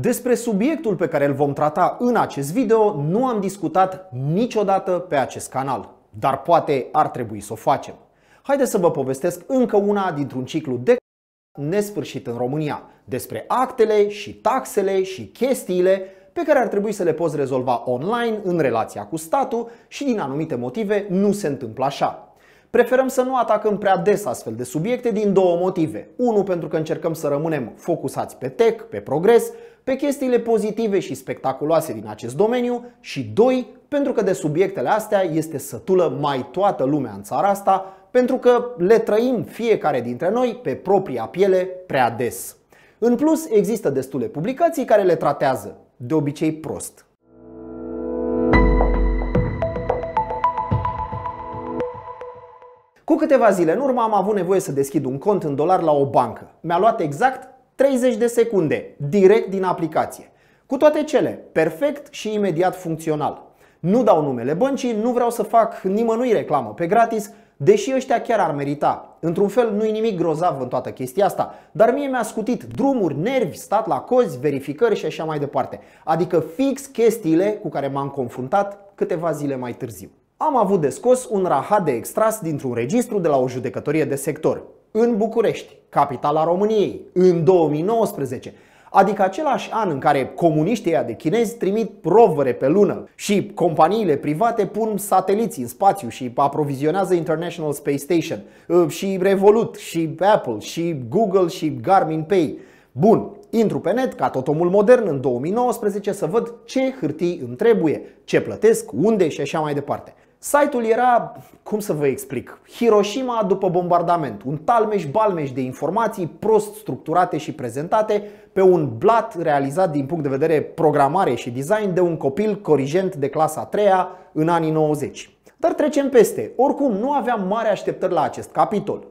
Despre subiectul pe care îl vom trata în acest video nu am discutat niciodată pe acest canal, dar poate ar trebui să o facem. Haideți să vă povestesc încă una dintr-un ciclu de nesfârșit în România, despre actele și taxele și chestiile pe care ar trebui să le poți rezolva online în relația cu statul și din anumite motive nu se întâmplă așa. Preferăm să nu atacăm prea des astfel de subiecte din două motive. Unul pentru că încercăm să rămânem focusați pe tech, pe progres, pe chestiile pozitive și spectaculoase din acest domeniu și doi, pentru că de subiectele astea este sătulă mai toată lumea în țara asta, pentru că le trăim fiecare dintre noi pe propria piele prea des. În plus, există destule publicații care le tratează, de obicei prost. Cu câteva zile în urmă am avut nevoie să deschid un cont în dolar la o bancă. Mi-a luat exact 30 de secunde, direct din aplicație. Cu toate cele, perfect și imediat funcțional. Nu dau numele băncii, nu vreau să fac nimănui reclamă pe gratis, deși ăștia chiar ar merita. Într-un fel, nu-i nimic grozav în toată chestia asta, dar mie mi-a scutit drumuri, nervi, stat la cozi, verificări și așa mai departe. Adică fix chestiile cu care m-am confruntat câteva zile mai târziu am avut de scos un rahat de extras dintr-un registru de la o judecătorie de sector, în București, capitala României, în 2019, adică același an în care comuniștii de chinezi trimit provere pe lună și companiile private pun sateliți în spațiu și aprovizionează International Space Station uh, și Revolut și Apple și Google și Garmin Pay. Bun, intru pe net ca tot omul modern în 2019 să văd ce hârtii îmi trebuie, ce plătesc, unde și așa mai departe. Site-ul era, cum să vă explic, Hiroshima după bombardament, un talmeș-balmeș de informații prost structurate și prezentate pe un blat realizat din punct de vedere programare și design de un copil corigent de clasa 3 în anii 90. Dar trecem peste. Oricum, nu aveam mare așteptări la acest capitol.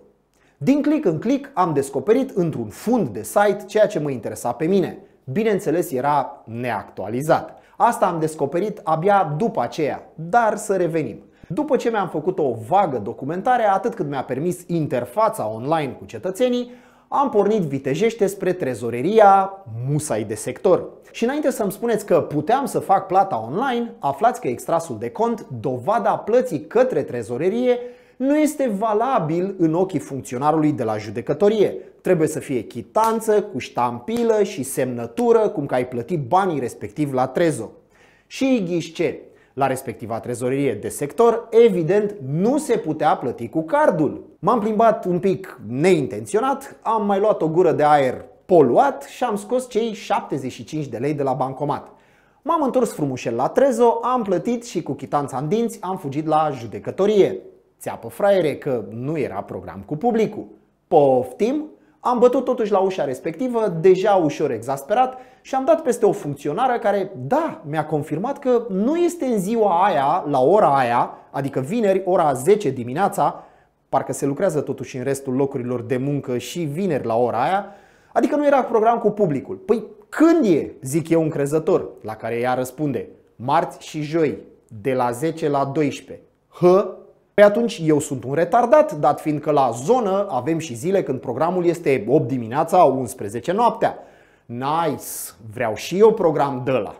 Din click în click am descoperit într-un fund de site ceea ce mă interesa pe mine. Bineînțeles, era neactualizat. Asta am descoperit abia după aceea, dar să revenim. După ce mi-am făcut o vagă documentare, atât cât mi-a permis interfața online cu cetățenii, am pornit vitejește spre trezoreria Musai de sector. Și înainte să-mi spuneți că puteam să fac plata online, aflați că extrasul de cont, dovada plății către trezorerie, nu este valabil în ochii funcționarului de la judecătorie. Trebuie să fie chitanță cu ștampilă și semnătură cum că ai plătit banii respectiv la trezo. Și ghișce, La respectiva trezorerie de sector, evident, nu se putea plăti cu cardul. M-am plimbat un pic neintenționat, am mai luat o gură de aer poluat și am scos cei 75 de lei de la bancomat. M-am întors frumușel la Trezo, am plătit și cu chitanța în dinți am fugit la judecătorie țeapă fraiere că nu era program cu publicul. Poftim, am bătut totuși la ușa respectivă, deja ușor exasperat, și am dat peste o funcționară care, da, mi-a confirmat că nu este în ziua aia, la ora aia, adică vineri, ora 10 dimineața, parcă se lucrează totuși în restul locurilor de muncă și vineri la ora aia, adică nu era program cu publicul. Păi când e, zic eu încrezător, la care ea răspunde, marți și joi, de la 10 la 12. Hă, Păi atunci eu sunt un retardat, dat fiind că la zonă avem și zile când programul este 8 dimineața, 11 noaptea. Nice, vreau și eu program de la.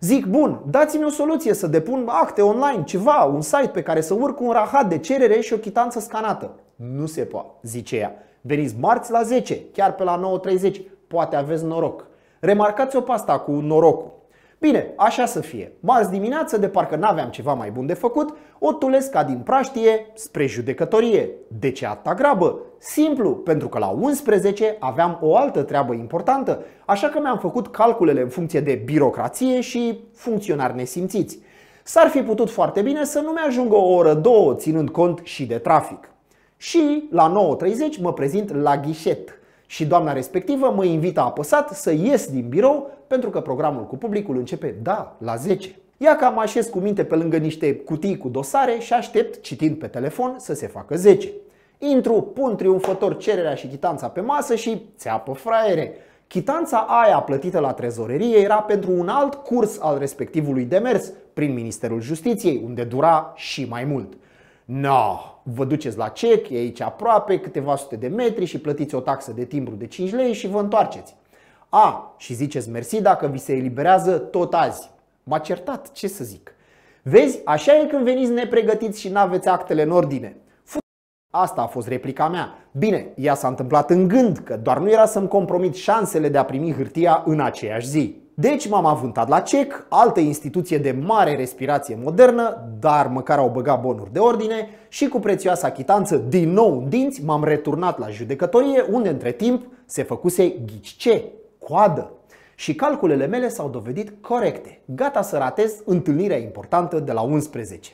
Zic, bun, dați-mi o soluție să depun acte online, ceva, un site pe care să urc un rahat de cerere și o chitanță scanată. Nu se poate, zice ea. Veniți marți la 10, chiar pe la 9.30, poate aveți noroc. Remarcați-o pasta cu norocul. Bine, așa să fie. Marți dimineață, de parcă n-aveam ceva mai bun de făcut, o tulesc ca din praștie spre judecătorie. De ce atâta grabă? Simplu, pentru că la 11 aveam o altă treabă importantă, așa că mi-am făcut calculele în funcție de birocrație și funcționari nesimțiți. S-ar fi putut foarte bine să nu-mi ajungă o oră, două, ținând cont și de trafic. Și la 9.30 mă prezint la ghișet și doamna respectivă mă invită apăsat să ies din birou pentru că programul cu publicul începe, da, la 10. Ia cam așez cu minte pe lângă niște cutii cu dosare și aștept, citind pe telefon, să se facă 10. Intru, pun triumfător cererea și chitanța pe masă și țeapă fraiere. Chitanța aia plătită la trezorerie era pentru un alt curs al respectivului demers prin Ministerul Justiției, unde dura și mai mult. No, vă duceți la cec, e aici aproape, câteva sute de metri și plătiți o taxă de timbru de 5 lei și vă întoarceți. A și ziceți mersi dacă vi se eliberează tot azi. M-a certat, ce să zic. Vezi, așa e când veniți nepregătiți și n-aveți actele în ordine. Asta a fost replica mea. Bine, ea s-a întâmplat în gând, că doar nu era să-mi compromit șansele de a primi hârtia în aceeași zi. Deci m-am avântat la CEC, altă instituție de mare respirație modernă, dar măcar au băgat bonuri de ordine și cu prețioasa chitanță din nou în dinți m-am returnat la judecătorie unde între timp se făcuse ghici ce coadă. Și calculele mele s-au dovedit corecte, gata să ratez întâlnirea importantă de la 11.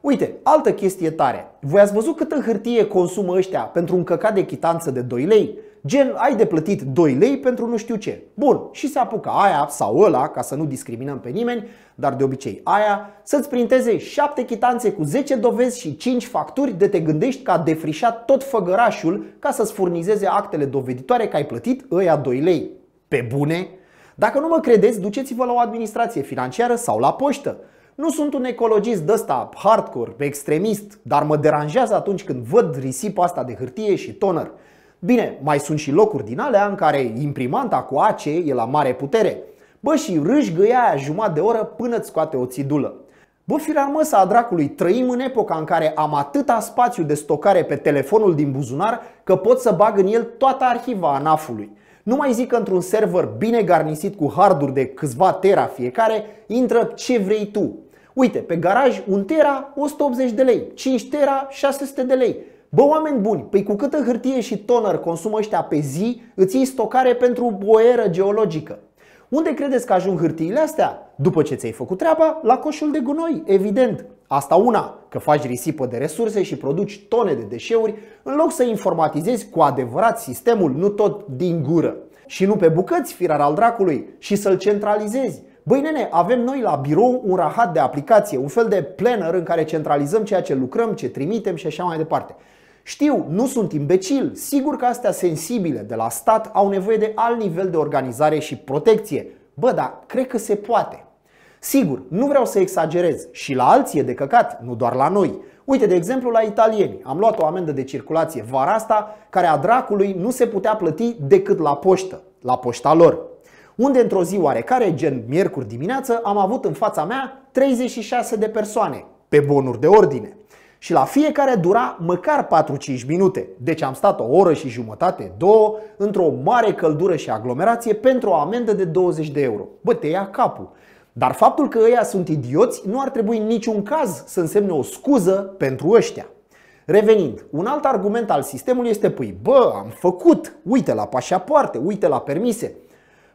Uite, altă chestie tare. Voi ați văzut câtă hârtie consumă ăștia pentru un căcat de chitanță de 2 lei? Gen, ai de plătit 2 lei pentru nu știu ce. Bun, și se apucă aia sau ăla, ca să nu discriminăm pe nimeni, dar de obicei aia, să-ți printeze 7 chitanțe cu 10 dovezi și 5 facturi de te gândești că a defrișat tot făgărașul ca să-ți furnizeze actele doveditoare că ai plătit ăia 2 lei. Pe bune? Dacă nu mă credeți, duceți-vă la o administrație financiară sau la poștă. Nu sunt un ecologist de ăsta hardcore, extremist, dar mă deranjează atunci când văd risipa asta de hârtie și toner. Bine, mai sunt și locuri din alea în care imprimanta cu ace e la mare putere. Bă, și râșgâia aia jumătate de oră până îți scoate o țidulă. Bă, firea măsa a dracului, trăim în epoca în care am atâta spațiu de stocare pe telefonul din buzunar că pot să bag în el toată arhiva anafului. Nu mai zic că într-un server bine garnisit cu harduri de câțiva tera fiecare, intră ce vrei tu. Uite, pe garaj 1 tera 180 de lei, 5 tera 600 de lei. Bă, oameni buni, păi cu câtă hârtie și toner consumă ăștia pe zi, îți iei stocare pentru o eră geologică. Unde credeți că ajung hârtiile astea? După ce ți-ai făcut treaba, la coșul de gunoi, evident. Asta una, că faci risipă de resurse și produci tone de deșeuri, în loc să informatizezi cu adevărat sistemul, nu tot din gură. Și nu pe bucăți, firar al dracului, și să-l centralizezi. Băi nene, avem noi la birou un rahat de aplicație, un fel de planner în care centralizăm ceea ce lucrăm, ce trimitem și așa mai departe. Știu, nu sunt imbecil, sigur că astea sensibile de la stat au nevoie de alt nivel de organizare și protecție. Bă, dar cred că se poate. Sigur, nu vreau să exagerez și la alții e de căcat, nu doar la noi. Uite, de exemplu, la italieni. Am luat o amendă de circulație vara asta care a dracului nu se putea plăti decât la poștă, la poșta lor. Unde într-o zi oarecare, gen miercuri dimineață, am avut în fața mea 36 de persoane, pe bonuri de ordine. Și la fiecare dura măcar 4-5 minute. Deci am stat o oră și jumătate, două, într-o mare căldură și aglomerație pentru o amendă de 20 de euro. Bă, te ia capul. Dar faptul că ăia sunt idioți nu ar trebui în niciun caz să însemne o scuză pentru ăștia. Revenind, un alt argument al sistemului este pui, bă, am făcut, uite la pașapoarte, uite la permise.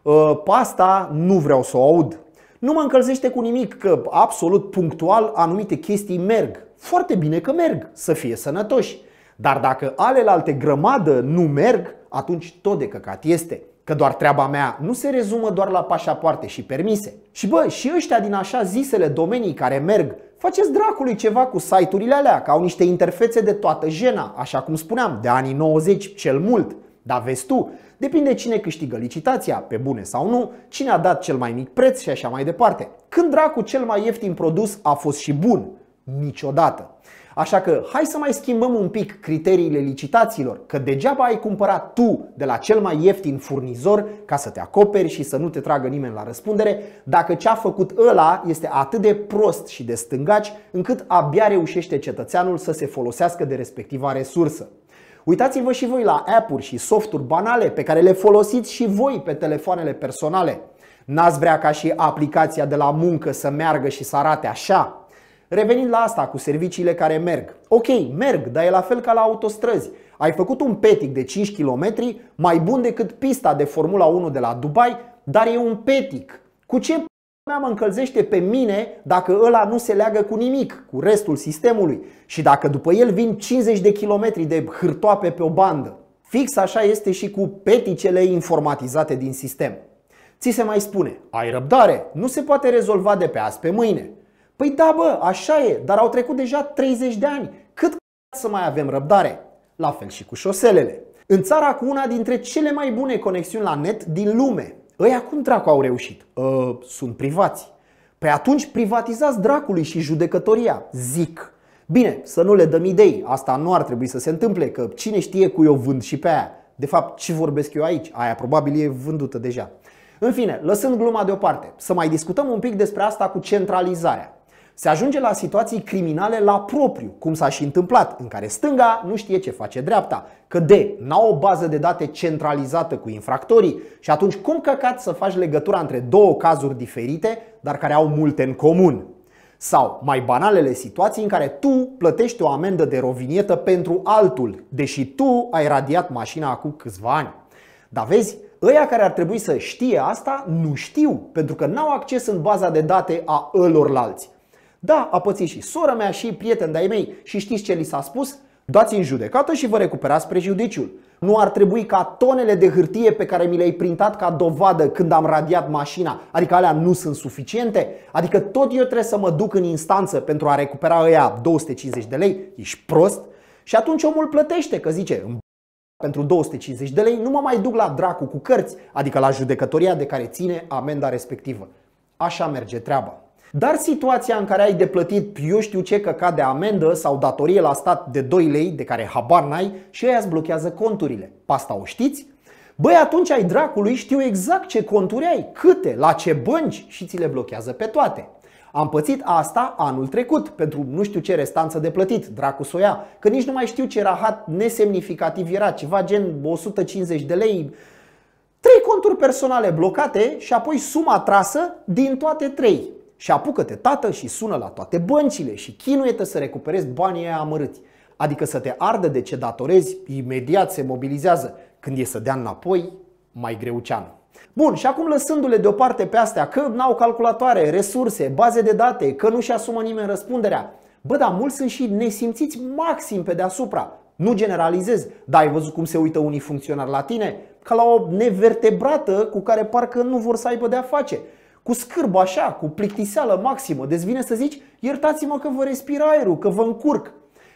Ă, Pasta nu vreau să o aud. Nu mă încălzește cu nimic că absolut punctual anumite chestii merg. Foarte bine că merg, să fie sănătoși. Dar dacă alelalte grămadă nu merg, atunci tot de căcat este. Că doar treaba mea nu se rezumă doar la pașapoarte și permise. Și bă, și ăștia din așa zisele domenii care merg, faceți dracului ceva cu site-urile alea, că au niște interfețe de toată jena, așa cum spuneam, de anii 90 cel mult. Dar vezi tu, depinde cine câștigă licitația, pe bune sau nu, cine a dat cel mai mic preț și așa mai departe. Când dracu cel mai ieftin produs a fost și bun? Niciodată. Așa că hai să mai schimbăm un pic criteriile licitațiilor, că degeaba ai cumpărat tu de la cel mai ieftin furnizor ca să te acoperi și să nu te tragă nimeni la răspundere, dacă ce a făcut ăla este atât de prost și de stângaci încât abia reușește cetățeanul să se folosească de respectiva resursă. Uitați-vă și voi la app-uri și softuri banale pe care le folosiți și voi pe telefoanele personale. N-ați vrea ca și aplicația de la muncă să meargă și să arate așa, Revenind la asta cu serviciile care merg. Ok, merg, dar e la fel ca la autostrăzi. Ai făcut un petic de 5 km mai bun decât pista de Formula 1 de la Dubai, dar e un petic. Cu ce mea mă încălzește pe mine dacă ăla nu se leagă cu nimic, cu restul sistemului și dacă după el vin 50 de kilometri de hârtoape pe o bandă. Fix așa este și cu peticele informatizate din sistem. Ți se mai spune, ai răbdare, nu se poate rezolva de pe azi pe mâine. Păi da, bă, așa e, dar au trecut deja 30 de ani. Cât să mai avem răbdare? La fel și cu șoselele. În țara cu una dintre cele mai bune conexiuni la net din lume. ei cum dracu au reușit? A, ă, sunt privați. Păi atunci privatizați dracului și judecătoria, zic. Bine, să nu le dăm idei, asta nu ar trebui să se întâmple, că cine știe cu eu vând și pe aia. De fapt, ce vorbesc eu aici? Aia probabil e vândută deja. În fine, lăsând gluma deoparte, să mai discutăm un pic despre asta cu centralizarea. Se ajunge la situații criminale la propriu, cum s-a și întâmplat, în care stânga nu știe ce face dreapta, că de n au o bază de date centralizată cu infractorii și atunci cum căcat să faci legătura între două cazuri diferite, dar care au multe în comun? Sau mai banalele situații în care tu plătești o amendă de rovinietă pentru altul, deși tu ai radiat mașina acum câțiva ani. Dar vezi, ăia care ar trebui să știe asta nu știu, pentru că n-au acces în baza de date a ălorlalți. Da, a pățit și sora mea și prieteni de-ai mei și știți ce li s-a spus? Dați în judecată și vă recuperați prejudiciul. Nu ar trebui ca tonele de hârtie pe care mi le-ai printat ca dovadă când am radiat mașina, adică alea nu sunt suficiente? Adică tot eu trebuie să mă duc în instanță pentru a recupera ăia 250 de lei? Ești prost? Și atunci omul plătește, că zice, pentru 250 de lei nu mă mai duc la dracu cu cărți, adică la judecătoria de care ține amenda respectivă. Așa merge treaba. Dar situația în care ai de plătit eu știu ce căcat de amendă sau datorie la stat de 2 lei, de care habar n-ai, și aia îți blochează conturile. Pasta o știți? Băi, atunci ai dracului, știu exact ce conturi ai, câte, la ce bănci și ți le blochează pe toate. Am pățit asta anul trecut pentru nu știu ce restanță de plătit, dracu soia, ia, că nici nu mai știu ce rahat nesemnificativ era, ceva gen 150 de lei, trei conturi personale blocate și apoi suma trasă din toate trei. Și apucă-te tată și sună la toate băncile și chinuie-te să recuperezi banii aia amărâți. Adică să te ardă de ce datorezi, imediat se mobilizează. Când e să dea înapoi, mai greu ceană. Bun, și acum lăsându-le deoparte pe astea că n-au calculatoare, resurse, baze de date, că nu-și asumă nimeni răspunderea, bă, dar mulți sunt și nesimțiți maxim pe deasupra. Nu generalizez, dar ai văzut cum se uită unii funcționari la tine? Ca la o nevertebrată cu care parcă nu vor să aibă de-a face cu scârb așa, cu plictiseală maximă, deci vine să zici, iertați-mă că vă respir aerul, că vă încurc.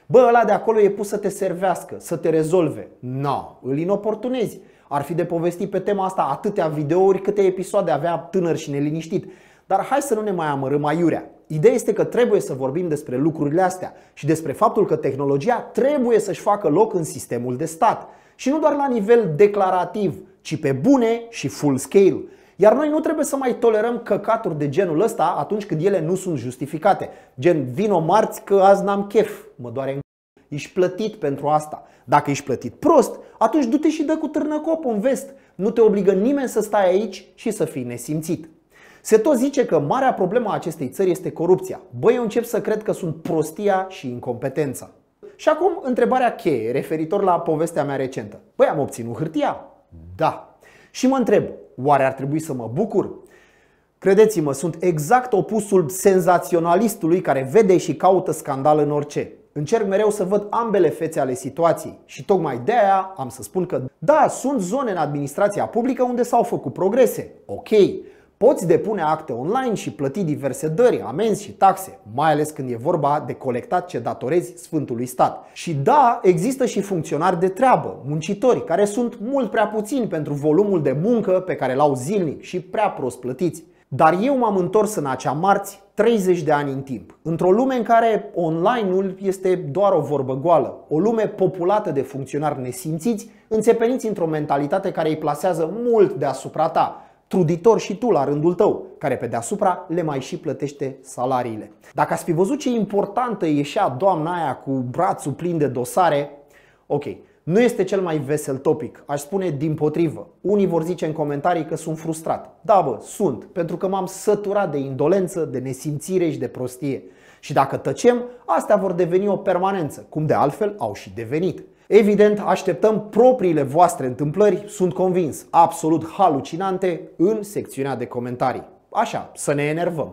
Bă, ăla de acolo e pus să te servească, să te rezolve. Na, no, îl inoportunezi. Ar fi de povestit pe tema asta atâtea videouri câte episoade avea tânăr și neliniștit. Dar hai să nu ne mai amărâm aiurea. Ideea este că trebuie să vorbim despre lucrurile astea și despre faptul că tehnologia trebuie să-și facă loc în sistemul de stat. Și nu doar la nivel declarativ, ci pe bune și full scale. Iar noi nu trebuie să mai tolerăm căcaturi de genul ăsta atunci când ele nu sunt justificate. Gen, vino marți că azi n-am chef, mă doare în Ești plătit pentru asta. Dacă ești plătit prost, atunci du-te și dă cu târnăcop în vest. Nu te obligă nimeni să stai aici și să fii nesimțit. Se tot zice că marea problemă a acestei țări este corupția. Băi, eu încep să cred că sunt prostia și incompetența. Și acum întrebarea cheie referitor la povestea mea recentă. Băi, am obținut hârtia? Da. Și mă întreb, Oare ar trebui să mă bucur? Credeți-mă, sunt exact opusul senzaționalistului care vede și caută scandal în orice. Încerc mereu să văd ambele fețe ale situației și tocmai de aia am să spun că da, sunt zone în administrația publică unde s-au făcut progrese, ok, Poți depune acte online și plăti diverse dări, amenzi și taxe, mai ales când e vorba de colectat ce datorezi Sfântului Stat. Și da, există și funcționari de treabă, muncitori, care sunt mult prea puțini pentru volumul de muncă pe care l-au zilnic și prea prost plătiți. Dar eu m-am întors în acea marți 30 de ani în timp, într-o lume în care online-ul este doar o vorbă goală, o lume populată de funcționari nesimțiți, înțepeniți într-o mentalitate care îi plasează mult deasupra ta, truditor și tu la rândul tău, care pe deasupra le mai și plătește salariile. Dacă ați fi văzut ce importantă ieșea doamna aia cu brațul plin de dosare, ok, nu este cel mai vesel topic, aș spune din potrivă. Unii vor zice în comentarii că sunt frustrat. Da bă, sunt, pentru că m-am săturat de indolență, de nesimțire și de prostie. Și dacă tăcem, astea vor deveni o permanență, cum de altfel au și devenit. Evident, așteptăm propriile voastre întâmplări, sunt convins, absolut halucinante, în secțiunea de comentarii. Așa, să ne enervăm.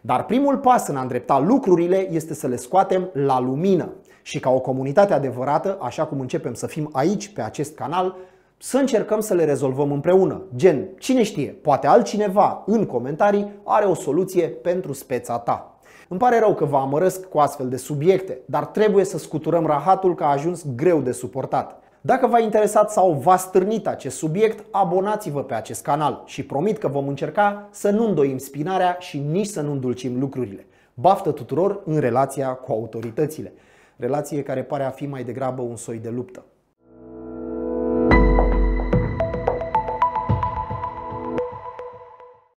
Dar primul pas în a îndrepta lucrurile este să le scoatem la lumină și ca o comunitate adevărată, așa cum începem să fim aici, pe acest canal, să încercăm să le rezolvăm împreună. Gen, cine știe, poate altcineva în comentarii are o soluție pentru speța ta. Îmi pare rău că vă amărăsc cu astfel de subiecte, dar trebuie să scuturăm rahatul că a ajuns greu de suportat. Dacă v-a interesat sau v-a stârnit acest subiect, abonați-vă pe acest canal și promit că vom încerca să nu îndoim spinarea și nici să nu îndulcim lucrurile. Baftă tuturor în relația cu autoritățile, relație care pare a fi mai degrabă un soi de luptă.